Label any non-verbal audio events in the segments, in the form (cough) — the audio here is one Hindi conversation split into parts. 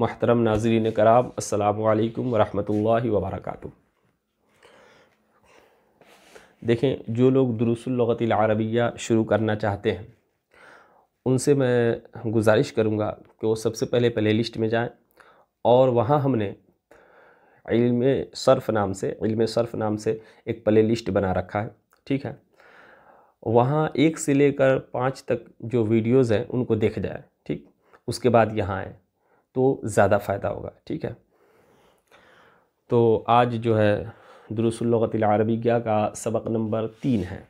महतरम नाजरीन कराम असलकम वरहमल वबरक देखें जो लोग दुरुसलगत अरबिया शुरू करना चाहते हैं उनसे मैं गुजारिश करूँगा कि वो सबसे पहले प्ले लिस्ट में जाएँ और वहाँ हमने इल्म सर्फ नाम से इल्म सर्फ नाम से एक प्ले लिस्ट बना रखा है ठीक है वहाँ एक से लेकर पाँच तक जो वीडियोज़ हैं उनको देख जाए ठीक उसके बाद यहाँ आए तो ज़्यादा फ़ायदा होगा ठीक है तो आज जो है दुरुसलगत अरबिया का सबक नंबर तीन है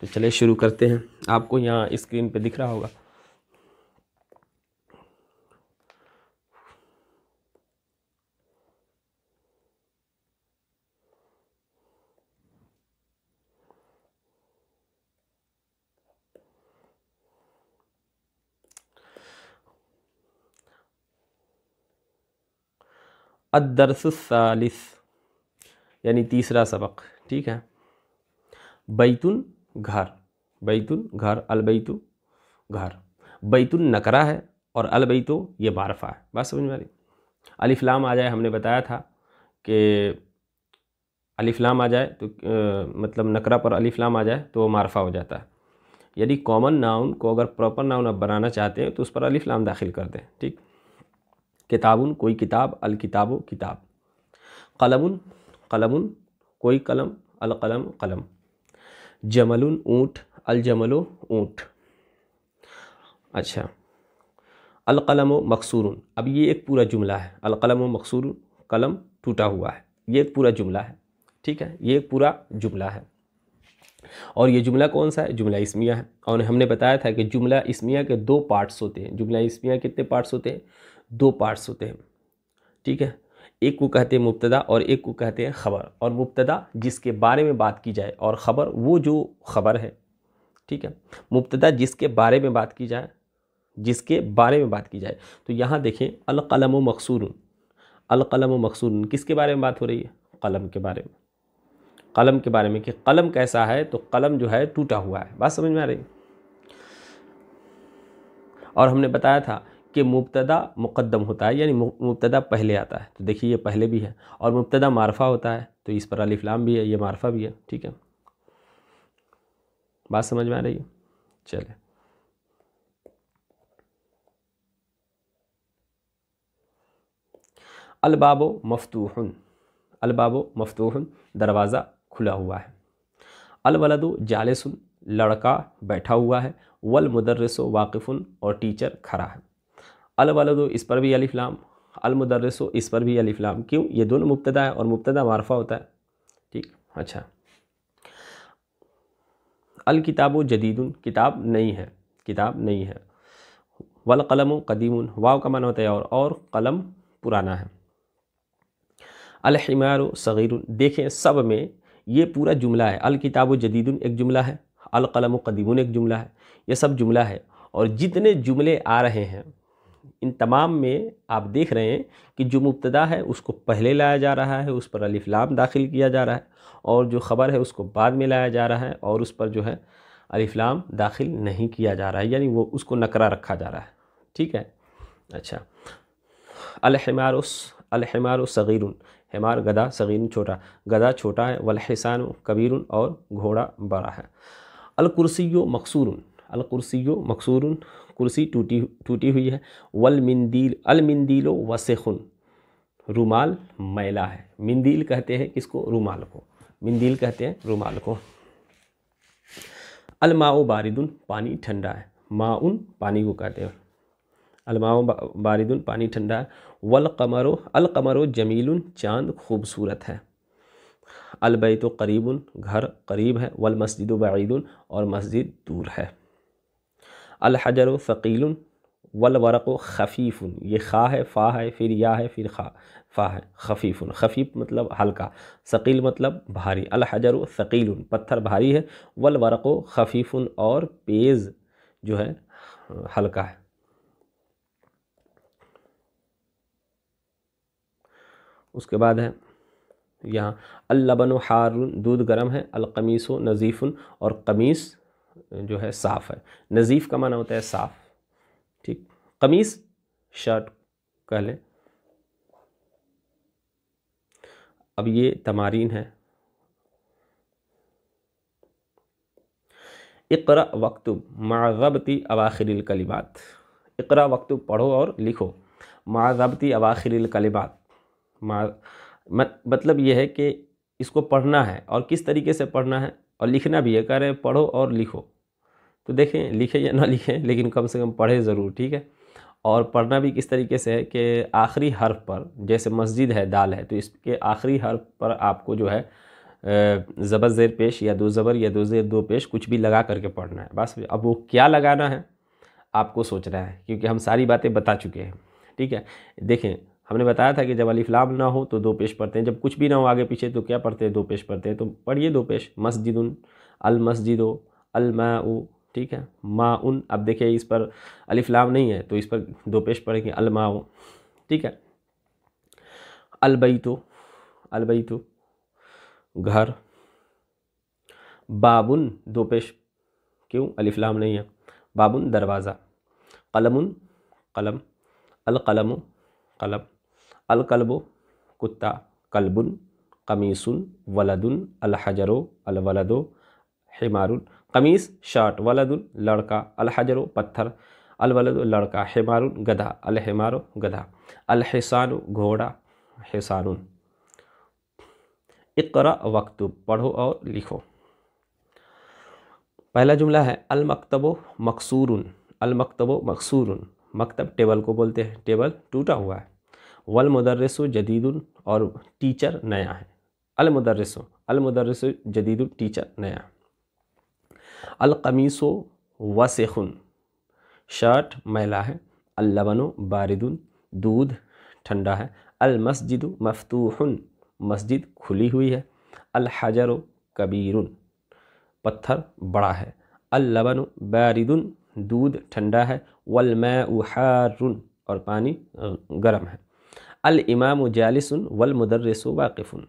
तो चले शुरू करते हैं आपको यहाँ स्क्रीन पे दिख रहा होगा अदरसालिस यानी तीसरा सबक ठीक है बैतुन घर बैतुन घर अलबैतु घर बैतुन नकरा है और अलबैतो ये मारफा है बात समझ में आ रही अलिफ्लाम आ जाए हमने बताया था कि अलिफ्लाम आ जाए तो आ, मतलब नकरा पर अलिफ्लाम आ जाए तो वो मारफा हो जाता है यदि कॉमन नाउन को अगर प्रॉपर नाउन आप बनाना चाहते हैं तो उस पर अलिफ्लाम दाखिल कर दें ठीक किताबुन कोई किताब अल किताबो किताब कलमुन कलमुन कोई कलम अल कलम कलम जमलुन ऊँट अल जमलो ऊँट अच्छा अल कलम मकसूर अब ये एक पूरा जुमला है अल कलम मकसूर कलम टूटा हुआ है ये एक पूरा जुमला है ठीक है ये एक पूरा जुमला है और ये जुमला कौन सा है जुमला इसमिया है और हमने बताया था कि जुमला इसमिया के दो पार्ट्स होते हैं जुमला इसमिया कितने पार्ट्स होते हैं दो पार्ट्स होते हैं ठीक है एक को कहते हैं मुबतदा और एक को कहते हैं ख़बर और मुबतदा जिसके बारे में बात की जाए और ख़बर वो जो ख़बर है ठीक है मुबतदा जिसके बारे में बात की जाए जिसके बारे में बात की जाए तो यहाँ देखें अलकलम मकसूर अलकलम मकसूर किसके बारे में बात हो रही है कलम के बारे में कलम के बारे में कि कलम कैसा है तो कलम जो है टूटा हुआ है बात समझ में आ रही और हमने बताया था के मुबतदा मुकदम होता है यानी मुबतदा पहले आता है तो देखिए ये पहले भी है और मुबतदा मारफा होता है तो इस पर अलिफ्लाम भी है ये मारफा भी है ठीक है बात समझ में आ रही है चले अलबाबो मफतूहन अलबाबो मफतूहन दरवाज़ा खुला हुआ है अलवलदो जालसुन लड़का बैठा हुआ है वल मुदर्रसो वाकिफ़ुन और टीचर खड़ा है अलवलदो इस पर भी अलिफ्लाम अलमदरसो इस पर भी अलिफ्लाम क्यों ये दोनों मुबतदा है और मुबतदा मारफा होता है ठीक अच्छा अल किताबो जदीदन किताब नहीं है किताब नहीं है वल कलम कदीम वाव का मान होता है और और कलम पुराना है अलहमार सग़ीर देखें सब में ये पूरा जुमला है अल किताब जदीदन एक जुमला है अल कलम कदीम एक जुमला है ये सब जुमला है और जितने जुमले आ रहे हैं इन तमाम में आप देख रहे हैं कि जो मुबतदा है उसको पहले लाया जा रहा है उस पर अलिफ़लाम दाखिल किया जा रहा है और जो ख़बर है उसको बाद में लाया जा रहा है और उस पर जो है अलिफ़लाम दाखिल नहीं किया जा रहा है यानी वो उसको नकरा रखा जा रहा है ठीक है अच्छा अलहमारस अलहमार सगीर हमार गदा सग़ीर छोटा गदा छोटा है वलहसान कबीरुन और घोड़ा बड़ा है अलकुरसी मकसूर अलकुरसी मकसूर कुर्सी टूटी टूटी हुई है वल मंदील अल मिंदीलो वसेखुन रुमाल मैला है मंदील कहते हैं किसको रुमाल को मंदील कहते हैं रुमाल को अलमाओ बारिदुन पानी ठंडा है माउन पानी को कहते हैं अलमाओ बारिदुन पानी ठंडा है वल कमरो अल कमरो जमीलुन चांद खूबसूरत है अलबैत करीबन घर करीब है वल मस्जिद बाइदन और मस्जिद दूर है अलहजर फ़कील वलवरक खफीफ़ ये खा है फ़ा है फिर या है फिर खा फ़ा है खफीफ़ खफीफ मतलब हल्का शकील मतलब भारी अलहजर शकील पत्थर भारी है वलवरक खफीफ़ और पेज़ जो है हल्का है उसके बाद है यहाँ अल्लबन हारुन दूध गर्म है अलकमीस नज़ीफ़ और कमीस जो है साफ़ है नज़ीफ़ का माना होता है साफ़ ठीक कमीज़ शर्ट कह लें अब ये तमारीन है इकरा वक्तुब माजबती अवाखिर कलिबात इकरा वक्त पढ़ो और लिखो माजबती अवाखिर कलिबात मतलब यह है कि इसको पढ़ना है और किस तरीके से पढ़ना है और लिखना भी है कह रहे हैं पढ़ो और लिखो तो देखें लिखें या ना लिखें लेकिन कम से कम पढ़े ज़रूर ठीक है और पढ़ना भी किस तरीके से है कि आखिरी हर्फ पर जैसे मस्जिद है दाल है तो इसके आखिरी हर्फ पर आपको जो है ज़बर ज़ेर पेश या दो ज़बर या दो ज़ेर दो पेश कुछ भी लगा करके पढ़ना है बस अब वो क्या लगाना है आपको सोचना है क्योंकि हम सारी बातें बता चुके हैं ठीक है देखें हमने बताया था कि जब अलीफलाम ना हो तो दो पेश पढ़ते हैं जब कुछ भी ना हो आगे पीछे तो क्या पढ़ते हैं दो पेश पढ़ते हैं तो पढ़िए दो पेश उन अल मस्जिदो अल उ ठीक है मा उन अब देखिए इस पर अलीफलाम नहीं है तो इस पर दो पेश पढ़ेंगे अल उ ठीक है अलबैतो अलबैतो घर बाबुन दो पेश क्यों अलीफलाम नहीं है बाबुन दरवाज़ा कलम कलम अलकलम कलब अलकलबो कुत्ता कलबुन कमीसुन वलदुन अलहजरो अलवलदो हेमारुन कमीस शर्ट वलदुन लड़का अलहजरो पत्थर अलवलद लड़का हेमारुन गधा अलहमारो गधा अलहसानु घोड़ा हिसानुन इकरा वक्त पढ़ो और लिखो पहला जुमला है अलमकतबो मकसूरुन अलमकतबो मकसूरुन मकतब टेबल को बोलते हैं टेबल टूटा हुआ है वलमदरस जदीद और टीचर नया है अलमदरस अलमदरस जदीदुल टीचर नया अलकमीसो वसेखुन शर्ट मैला है अलबन बारिदुन दूध ठंडा है अलमस्जिद मफतूहन मस्जिद खुली हुई है अलहजर कबीर पत्थर बड़ा है अलबन बारिदुन दूध ठंडा है वलमा उहार और पानी गर्म है अल इमाम जालिसन वल मुदर्रस वाकिफ़ुन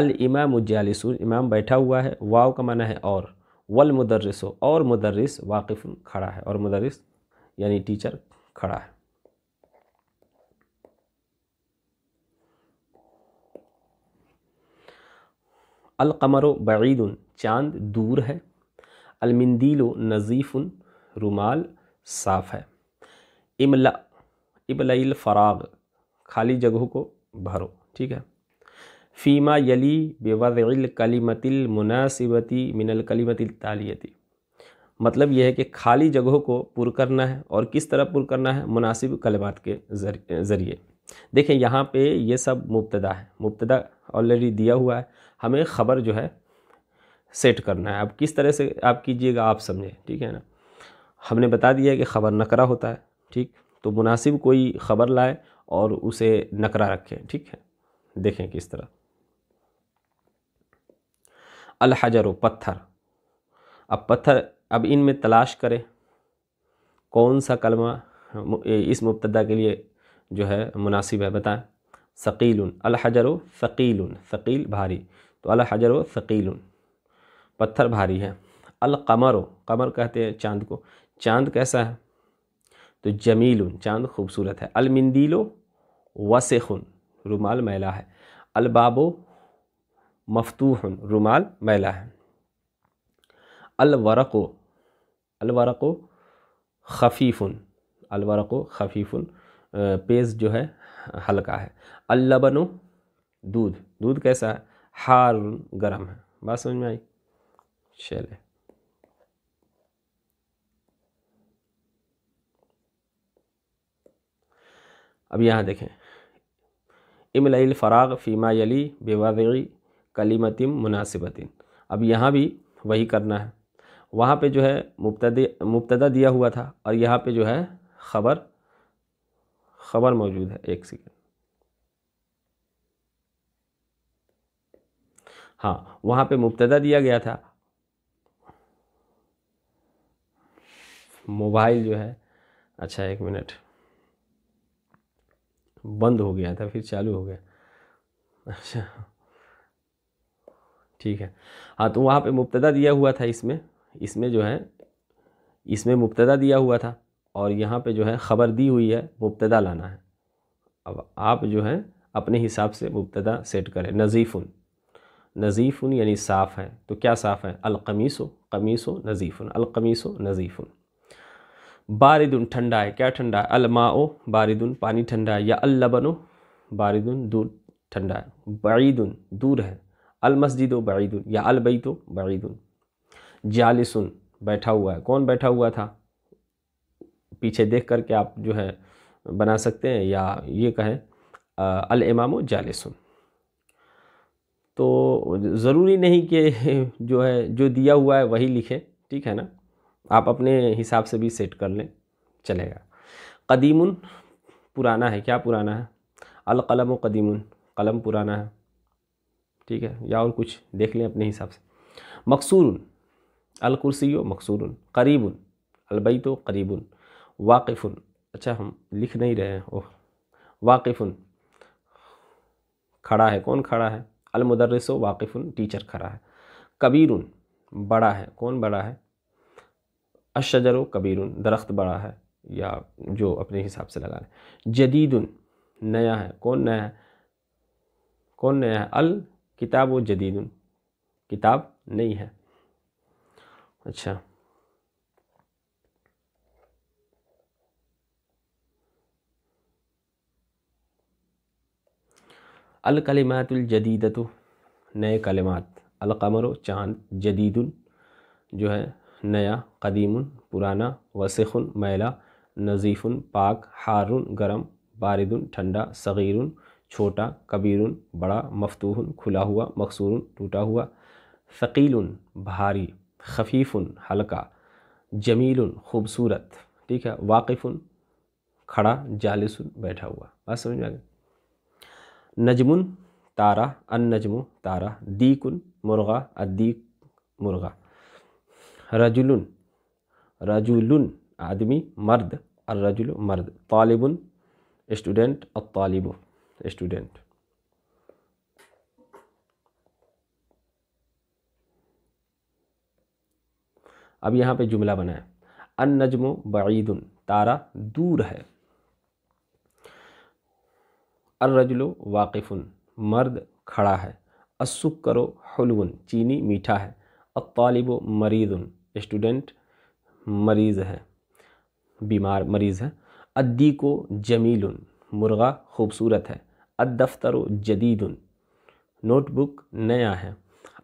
अल इमाम जालिसन इमाम बैठा हुआ है वाव का माना है और वल मुदर्रस और मुदर्रस वाकिफ़ुन खड़ा है और मुदर्रस यानी टीचर खड़ा है व बईद चांद दूर है अलमंदीलो नज़ीफ़ुन रुमाल साफ़ है इमला इबलाइल फ़राग खाली जगहों को भरो ठीक है फ़ीमा यली बेवज़िल कलीमतिल मुनासिबती मिनल कलीमतिल तालियती मतलब यह है कि खाली जगहों को पुर करना है और किस तरह पुर करना है मुनासिब कलमात के ज़रिए देखें यहाँ पे ये सब मुबतदा है मुबतदा ऑलरेडी दिया हुआ है हमें ख़बर जो है सेट करना है अब किस तरह से आप कीजिएगा आप समझें ठीक है ना हमने बता दिया कि ख़बर नकरा होता है ठीक तो मुनासिब कोई ख़बर लाए और उसे नकरा रखें ठीक है देखें किस तरह अल व पत्थर अब पत्थर अब इनमें तलाश करें कौन सा कलमा इस मुबतदा के लिए जो है मुनासिब है बताएं सकील अलहजर फ़कील फ़कील भारी तो अल हजर फ़कील पत्थर भारी है अल कमर कहते हैं चांद को चांद कैसा है तो जमील चांद खूबसूरत है अलमिंदीलो वसेखुन रुमाल मैला है अलबाबो मफतूहन रुमाल मैला है अलवरको अलवरको खफीफुन अलवरको खफीफुन पेज जो है हल्का है अल्लबनो दूध दूध कैसा है हार गर्म है बात समझ में आई चले अब यहाँ देखें इमलाफ़राग फ़ीमा यली बेवाज़ी कलीमतिम मुनासिबतिन अब यहाँ भी वही करना है वहाँ पे जो है मुबतद मुबतदा दिया हुआ था और यहाँ पे जो है ख़बर ख़बर मौजूद है एक सेकेंड हाँ वहाँ पे मुबतदा दिया गया था मोबाइल जो है अच्छा एक मिनट बंद हो गया था फिर चालू हो गया अच्छा ठीक है हाँ तो वहाँ पे मुबतदा दिया हुआ था इसमें इसमें जो है इसमें मुबतदा दिया हुआ था और यहाँ पे जो है ख़बर दी हुई है मुबतदा लाना है अब आप जो है अपने हिसाब से मुबतदा सेट करें नज़ीफ़ुन नज़ीफ़ुन यानी साफ़ है तो क्या साफ़ है अलकमीसो कमीसो नज़ीफ़ुन अलकमीसो नज़ीफ़ुन बारिदुन ठंडा है क्या ठंडा है अलमाओ बारिदुन पानी ठंडा है या अल्लबनो बारिदुन दूर ठंडा है बईदुन दूर है अलमस्जिद बईदुन या अलबैतो बईदुन जालिसन बैठा हुआ है कौन बैठा हुआ था पीछे देख करके आप जो है बना सकते हैं या ये कहें अल इमामो जालिसन तो ज़रूरी नहीं कि (laughs) जो है जो दिया हुआ है वही लिखें ठीक है ना आप अपने हिसाब से भी सेट कर लें चलेगा कदीमुन पुराना है क्या पुराना है अलकलम कदीमुन कलम पुराना है ठीक है या और कुछ देख लें अपने हिसाब से मकसूर अलकुर्सी मकसूर करीबन अलबैत करीबन वाकिफ़ुन अच्छा हम लिख नहीं रहे हैं ओह वाकिफ़ुन खड़ा है कौन खड़ा है अलमदरस वाकिफ़ुन टीचर खड़ा है कबीरुन बड़ा है कौन बड़ा है अशजरो कबीर दरख्त बड़ा है या जो अपने हिसाब से लगा लें जदीदन नया है कौन नया है कौन नया है अल किताब व जदीदन किताब नहीं है अच्छा अल जदीदतु नए कलिमात अलकमर चाँद जदीदन जो है नया कदीम पुराना वसख़ुन मैला नज़ीफ़ुन पाक हारुन गरम बारदुन ठंडा सग़ीरुन छोटा कबीरुन बड़ा मफतूहन खुला हुआ मकसूर टूटा हुआ फ़कील भारी खफीफुन हल्का जमील खूबसूरत ठीक है वाकिफ़ुन खड़ा जालिस बैठा हुआ बात समझ में आ गई नजमुन तारा अन नजमु तारा दीकुन मुर्गा अदीक मुर्गा रजुलन रजुलन आदमी मर्द और रजुल मर्द तालिबन स्टूडेंट और तालिब स्टूडेंट अब यहाँ पे जुमला बनाए अन नजमो बईदन तारा दूर है अर अर्रजलो वाकिफ़ुन मर्द खड़ा है असुक करो हलवन चीनी मीठा है अतालिब मरीदन स्टूडेंट मरीज़ है बीमार मरीज़ है अद्दी को जमील मुर्गा खूबसूरत है अदफ्तर जदीद नोटबुक नया है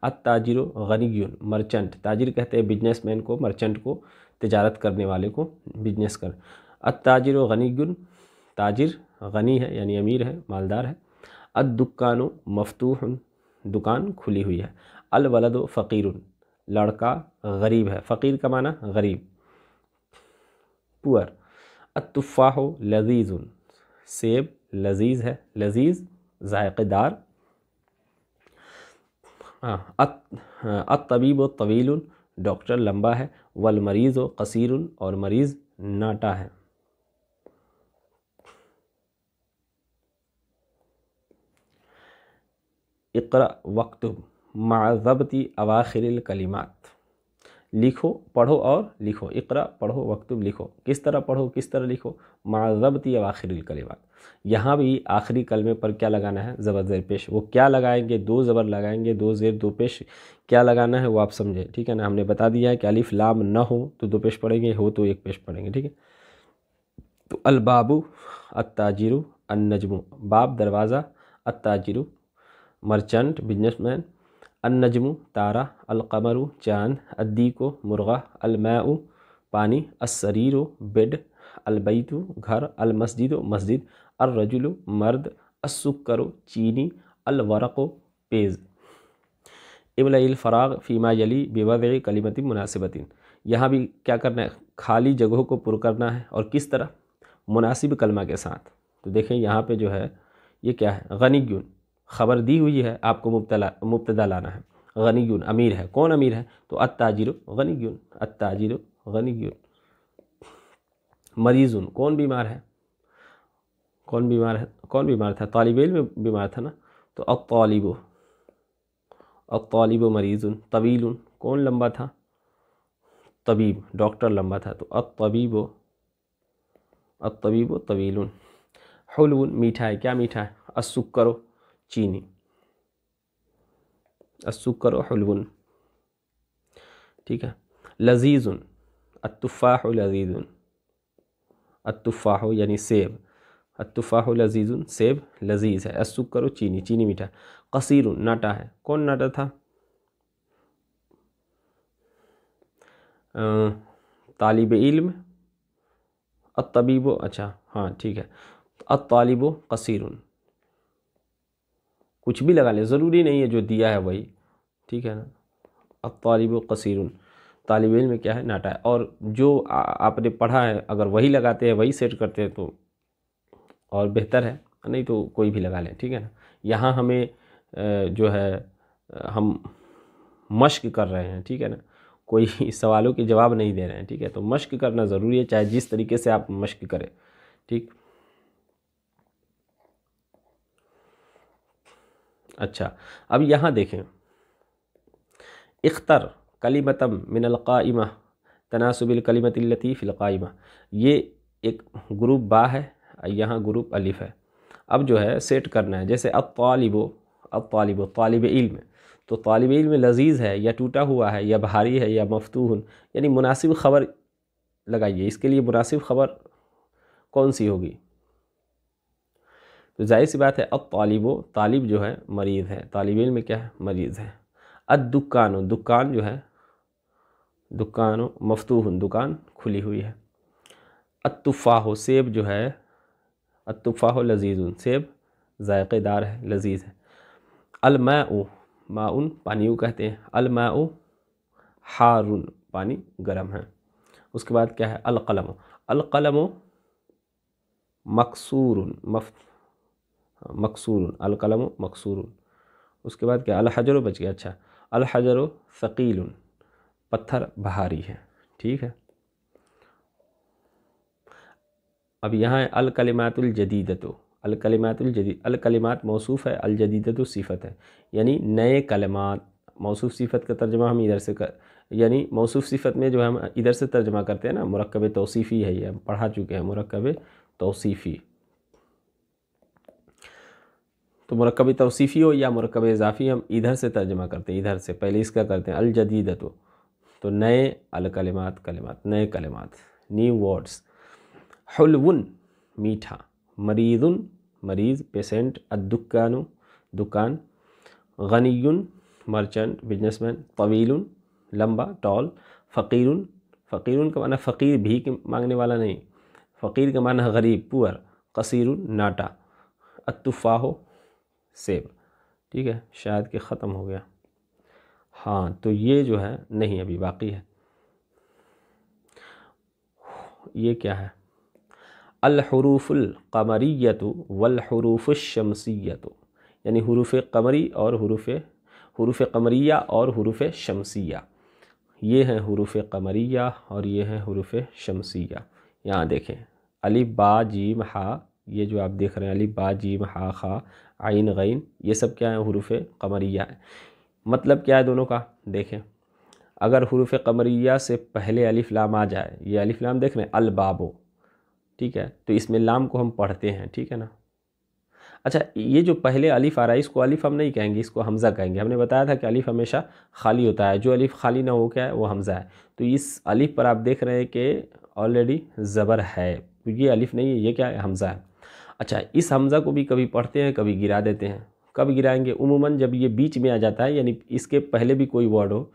अताजिर वनी मर्चेंट ताजिर कहते हैं बिजनेसमैन को मर्चेंट को तजारत करने वाले को बिजनेस कर अताजिर गनीन ताजिर गनी है यानी अमीर है मालदार है अदुकानो मफतूह दुकान खुली हुई है अलवलद फ़कीर लड़का गरीब है फ़कीर का माना गरीब पुअर हो लजीज़ सेब लजीज़ है लजीज़ जायकेदार अतबीब हाँ, अत तवील डॉक्टर लंबा है वल मरीज़ कसीर और मरीज़ नाटा है इकरा वक्तुब माजबती अवाखिर कलिमात लिखो पढ़ो और लिखो इकरा पढ़ो वक्तुब लिखो किस तरह पढ़ो किस तरह लिखो माजबती अब कलिमात यहाँ भी आखिरी कलमे पर क्या लगाना है ज़बर ज़ेर पेश वो क्या लगाएंगे दो ज़बर लगाएंगे दो ज़ेर दो पेश क्या लगाना है वो आप समझे ठीक है ना हमने बता दिया है कि अलिफ लाम ना हो तो दो पेश पढ़ेंगे हो तो एक पेश पढ़ेंगे ठीक है तो अलबाबू अताजिरु अन्नजमु बाब दरवाज़ा अताजिरु मर्चेंट बिजनेसमैन अन्नजमु तारा अलकमरु चाँद अद्दीको मुर्गा अलमाऊ पानी असरीरो बेड अलबैतु घर अलमस्जिद मस्जिद अर्रजुलु मर्द असुकरो चीनी अलवरको पेज इमलाफ़राग फ़ीमा यली बेवावरी कलीमती मुनासिबतिन यहाँ भी क्या करना है खाली जगहों को पुर करना है और किस तरह मुनासिब कलमा के साथ तो देखें यहाँ पर जो है ये क्या है गनी गुन खबर दी हुई है आपको मुबतला मुबतदा लाना है गनीगन अमीर है कौन अमीर है तो अताजिर गनी अत्ताजिर मरीज मरीज़ुन कौन बीमार है कौन बीमार है कौन बीमार था तालब में बीमार था ना तो अब तालिब अब मरीज़ुन तवील कौन लंबा था तबीब डॉक्टर लंबा था तो अब तबीब अब तबीब तवील हलवन मीठा है क्या मीठा है असुक करो चीनी असुकर हलवन ठीक है लजीज़ुन अतफ़ाह लजीज़ुन अतफ़ाह यानी सेब अतफ़ाह लजीज़ुन सेब लजीज़ है असुकर चीनी चीनी मीठा कसीर नाटा है कौन नाटा था तालिब इल्म अतबीबो अच्छा हाँ ठीक है अतालिब कसीरुन कुछ भी लगा लें ज़रूरी नहीं है जो दिया है वही ठीक है ना अब तालिब कसर तालब इल में क्या है नाटा है और जो आपने पढ़ा है अगर वही लगाते हैं वही सेट करते हैं तो और बेहतर है नहीं तो कोई भी लगा लें ठीक है ना यहाँ हमें जो है हम मश्क कर रहे हैं ठीक है ना कोई (laughs) सवालों के जवाब नहीं दे रहे हैं ठीक है तो मश्क करना ज़रूरी है चाहे जिस तरीके से आप मश्क करें ठीक अच्छा अब यहाँ देखें इख्तर कलीमतम मिनलकाइम तनासबिल कलीमतलती फ़िलकाइमा ये एक ग्रुप बा है यहाँ ग्रुप अलिफ़ है अब जो है सेट करना है जैसे अब तालिबो अब तालिबो तालब इल्म तो तालब इल्म लजीज़ है या टूटा हुआ है या भारी है या मफतून यानी मुनासिब ख़बर लगाइए इसके लिए मुनासिब ख़बर कौन सी होगी तो जाहिर सी बात है अब तालिब तालिब जो है मरीज़ है तालिब इल्म क्या है मरीज़ है अद दुकान दुकान जो है दुकान मफतूह दुकान खुली हुई है अतफ़ाह सेब जो है अतुफ़ाह लजीज़ उन सेब ज़ायक़ेदार है लजीज़ है अलमा माउन पानी कहते हैं अलमा हारून पानी गर्म है उसके बाद क्या है अलकलम अलकलम मकसूर मफ मकसूर अलकलम मकसूर उसके बाद क्या अलहजर बच गया अच्छा अलहजर शकील पत्थर भारी है ठीक है अब यहाँ है अलकलमातुल अलकलिमातुलजदी अलकलिमात मौसू है अलजदीदत सिफ़त है यानी नए कलमात मौसू सिफ़त का तर्जमा हम इधर से कर यानी मौसू सिफ़त में जो हम इधर से तर्जमा करते हैं ना मरकब तोसीफ़ी है ये हम पढ़ा चुके हैं मरकब तोसीफ़ी तो मरकब तोसीफ़ी हो या मरकब इजाफ़ी हम इधर से तर्जमा करते हैं इधर से पहले इसका करते हैं अलजदीद तो तो नए अलकलमात कलमात नए कलमात न्यू वर्ड्स हलवन मीठा मरीज़ुन मरीज़ पेशेंट अदुकानु दुकान गनीन मर्चेंट बिजनेसमैन तवील लंबा टॉल फ़कीर फ़कीर का माना फ़कीर भी मांगने वाला नहीं फ़कीर का माना गरीब पुअर कसीर नाटा अतफ़ाह सेब ठीक है शायद कि ख़त्म हो गया हाँ तो ये जो है नहीं अभी बाकी है ये क्या है अलहरूफ़ुल्कमरीत वलहरूफ़ुलशमसीत यानी हरूफ कमरी और हरूफ हरूफ कमरिया और हरूफ शमसिया ये हैं हरूफ कमरिया और ये हैं हरूफ शमसिया यहाँ देखें अली बा जीम हा ये जो आप देख रहे हैं अली बा जीम हा खा आइन गैन ये सब क्या है हरूफ कमरिया है मतलब क्या है दोनों का देखें अगर हरूफ कमरिया से पहले अलिफ लाम आ जाए ये अलिफ लाम देख रहे हैं अलबाबो ठीक है तो इसमें लाम को हम पढ़ते हैं ठीक है ना अच्छा ये जो पहले अलिफ आ रहा है इसको अलिफ हम नहीं कहेंगे इसको हमज़ा कहेंगे हमने बताया था कि अलिफ हमेशा खाली होता है जो अलिफ खाली ना हो क्या है वो हमज़ा है तो इस अलिफ पर आप देख रहे हैं कि ऑलरेडी ज़बर है तो ये अलिफ नहीं है ये क्या है हमज़ा है अच्छा इस हमज़ा को भी कभी पढ़ते हैं कभी गिरा देते हैं कब गिराएंगे उमूमन जब ये बीच में आ जाता है यानी इसके पहले भी कोई वर्ड हो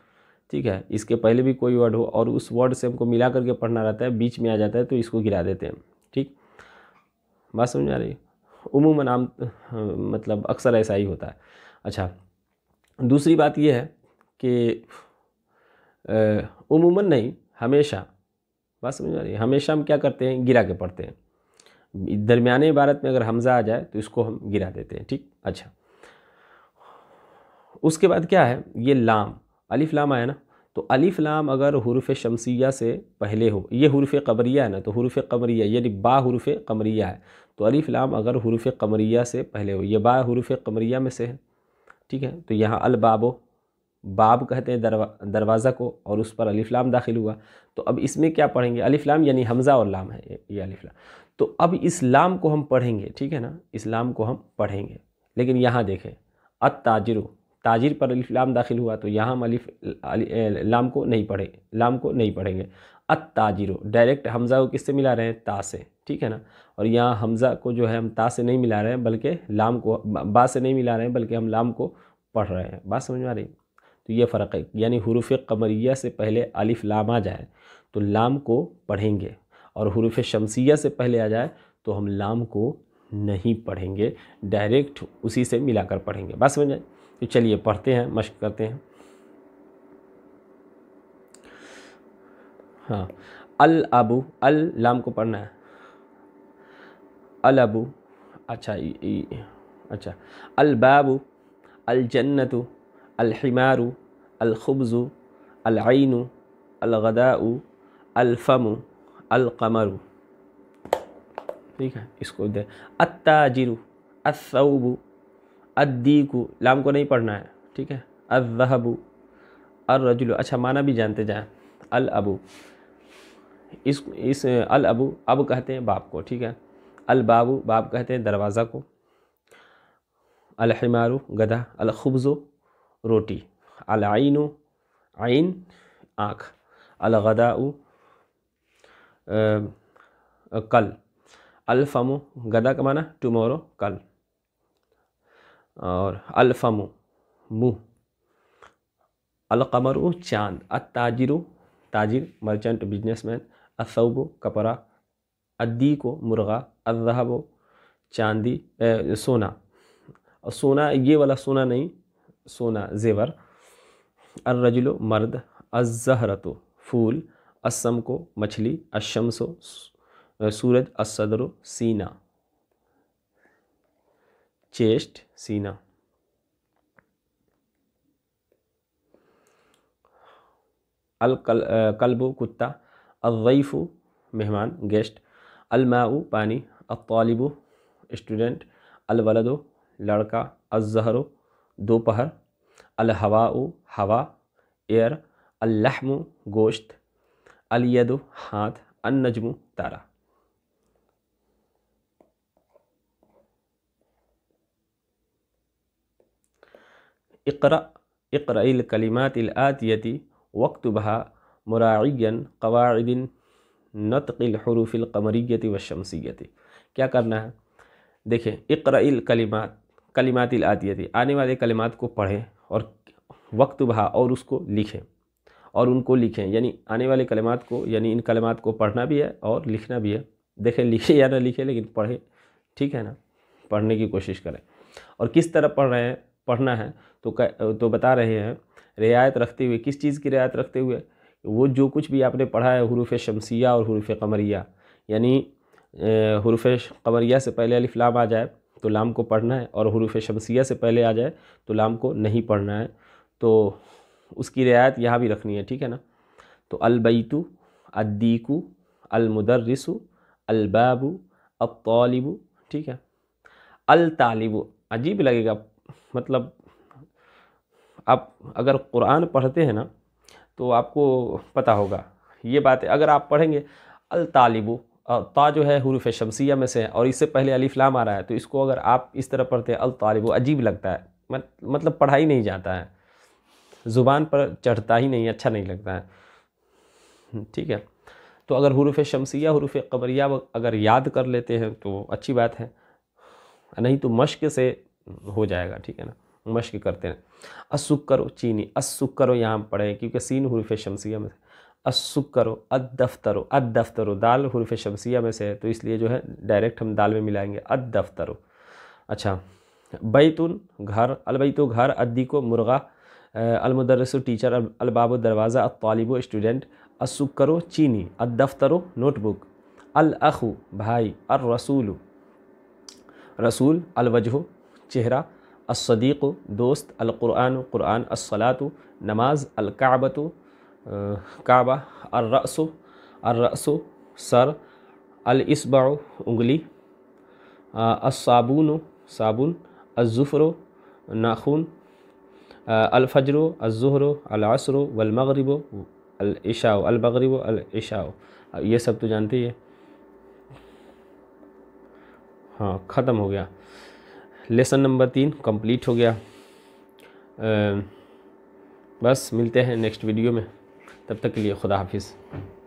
ठीक है इसके पहले भी कोई वर्ड हो और उस वर्ड से हमको मिला करके पढ़ना रहता है बीच में आ जाता है तो इसको गिरा देते हैं ठीक बात समझ आ रही है उमूमन आम मतलब अक्सर ऐसा ही होता है अच्छा दूसरी बात यह है कि उमूमन नहीं हमेशा बात समझ आ रही है हमेशा हम क्या करते हैं गिरा के पढ़ते हैं दरमियाने इबारत में अगर हमज़ा आ जाए तो इसको हम गिरा देते हैं ठीक अच्छा उसके बाद क्या है ये लाम अलिफ लाम आया ना तो अलिफ लाम अगर हरूफ शमसिया से पहले हो ये हरूफ कमरिया है ना तो हरूफ कमरिया यानी बा हरूफ कमरिया है तो अलिफ लाम अगर हरूफ कमरिया से पहले हो ये बा हरूफ कमरिया में से है ठीक है तो यहाँ अलबाबो बाब कहते हैं दरवा दरवाज़ा को और उस पर अलिफ लाम दाखिल हुआ तो अब इसमें क्या पढ़ेंगे अलिफ लाम यानी हमज़ा और लाम है ये अलिफ लाम तो अब इस्लाम को हम पढ़ेंगे ठीक है ना इस्लाम को हम पढ़ेंगे लेकिन यहाँ देखें अत ताजर ताजिर पर अलिफ लाम दाखिल हुआ तो यहाँ हम अलिफ लाम को नहीं पढ़े लाम को नहीं पढ़ेंगे अत ताजिर डायरेक्ट हमज़ा को किससे मिला रहे हैं ता से ठीक है ना और यहाँ हमज़ा को जो है हम ता से नहीं मिला रहे हैं बल्कि लाम को बा से नहीं मिला रहे हैं बल्कि हम लाम को पढ़ रहे हैं बात समझ में आ रही तो ये फ़र्क है यानी हरूफ कमरिया से पहले अलिफ लाम आ जाए तो लाम को पढ़ेंगे और हरूफ शमसिया से पहले आ जाए तो हम लाम को नहीं पढ़ेंगे डायरेक्ट उसी से मिलाकर पढ़ेंगे बस बन जाए तो चलिए पढ़ते हैं मश्क करते हैं हाँ अल अबू अल लाम को पढ़ना है अल अबू अच्छा ये, अच्छा अल बाबू अल जन्नतु अल हिमारू अल खुब्ज़ु अल आइनु अल गदाऊ अल फ़मु अलकमर ठीक है इसको दे अत्ताजिरु असऊबु अदीकु लाम को नहीं पढ़ना है ठीक है अजहबू अर्रजुल अच्छा माना भी जानते जाए अल अबू इस इस अल अबू अब कहते हैं बाप को ठीक है अल बाबू बाप कहते हैं दरवाज़ा को हिमारु गधा अलखबज़ो रोटी आइनु आइन आँख गदाऊ कल अलफमो गदा का माना टमोरो कल और अलफमो मुँह अलकमर चाँद अताजिर ताजिर मर्चेंट बिजनेसमैन मैन कपड़ा अद्दी को मुर्गा अजहब चांदी ए, सोना और सोना ये वाला सोना नहीं सोना जेवर अर्रजलो मर्द अजहरतो फूल असम को मछली अशमसो सूरज असदरो सीना चेस्ट सीना अल कल कल्बो कुत्ता अवैफ मेहमान गेस्ट अलमाऊ पानी अलिबो स्टूडेंट अलवलदो लड़का अजहरो दोपहर अलहवाऊ हवा एयर अल्लाहमु गोश्त अलयदो हाथ अन नजमु तारा इकरा इकराइल कलिमात आतियति वक्त बहा मुरायन कवादिन नतकिल हरूफिल कमरीयति व शमसीयति क्या करना है देखें इकराइल कलिमात कलिमात आतियति आने वाले कलिमात को पढ़ें और वक्त बहा और उसको लिखें और उनको लिखें यानी आने वाले कलमात को यानी इन कलमात को पढ़ना भी है और लिखना भी है देखें लिखे या ना लिखे लेकिन पढ़े ठीक है ना पढ़ने की कोशिश करें और किस तरह पढ़ रहे हैं पढ़ना है तो क, तो बता रहे हैं रियायत रखते हुए किस चीज़ की रियायत रखते हुए वो जो कुछ भी आपने पढ़ा है हरूफ शमसिया और हरूफ कमरिया यानी हरूफ कमरिया से पहले अलिफ लाम आ जाए तो लाम को पढ़ना है और हरूफ शमसिया से पहले आ जाए तो लाम को नहीं पढ़ना है तो उसकी रियायत यहाँ भी रखनी है ठीक है ना तो अलबैतु अद्दीकू अलमुदर्रिसु अलबाबू अतालिबू ठीक है अल अजीब लगेगा मतलब आप अगर कुरान पढ़ते हैं ना तो आपको पता होगा ये बात है अगर आप पढ़ेंगे अल ता जो है हरूफ शमसिया में से है और इससे पहले अलीफ़लाम आ रहा है तो इसको अगर आप इस तरह पढ़ते हैं अल अजीब लगता है मतलब पढ़ाई नहीं जाता है ज़ुबान पर चढ़ता ही नहीं अच्छा नहीं लगता है हम्म, ठीक है तो अगर हरूफ शमसिया हरूफ कमरिया अगर याद कर लेते हैं तो अच्छी बात है नहीं तो मश्क से हो जाएगा ठीक है ना मश्क करते हैं असुक करो चीनी असुक करो यहाँ पढ़े क्योंकि सीन हरूफ शमसिया में असुक करो अद दफ्तरो दाल हरूफ शमसिया में से है तो इसलिए जो है डायरेक्ट हम दाल में मिलाएंगे दफ्तरो अच्छा बैतुन घर अलबैतो घर अद्दी को मुर्गा المدرس टीचर الباب دروازة الطالب स्टूडेंट السكر चीनी الدفتر नोटबुक الأخو भाई الرسول رسول الوجه چهرہ الصديق دوست القرآن قرآن الصلاة نماز الكعبة كعبة الرأس الرأس سر الإصبع انگلی الصابون صابون الزفر ناخون अलफ़जर अज़ुहर अलसर वलमगरब अलशा अलमगरब अलशा ये सब तो जानते ही है हाँ ख़त्म हो गया लेसन नंबर तीन कंप्लीट हो गया आ, बस मिलते हैं नेक्स्ट वीडियो में तब तक के लिए खुदा हाफिज़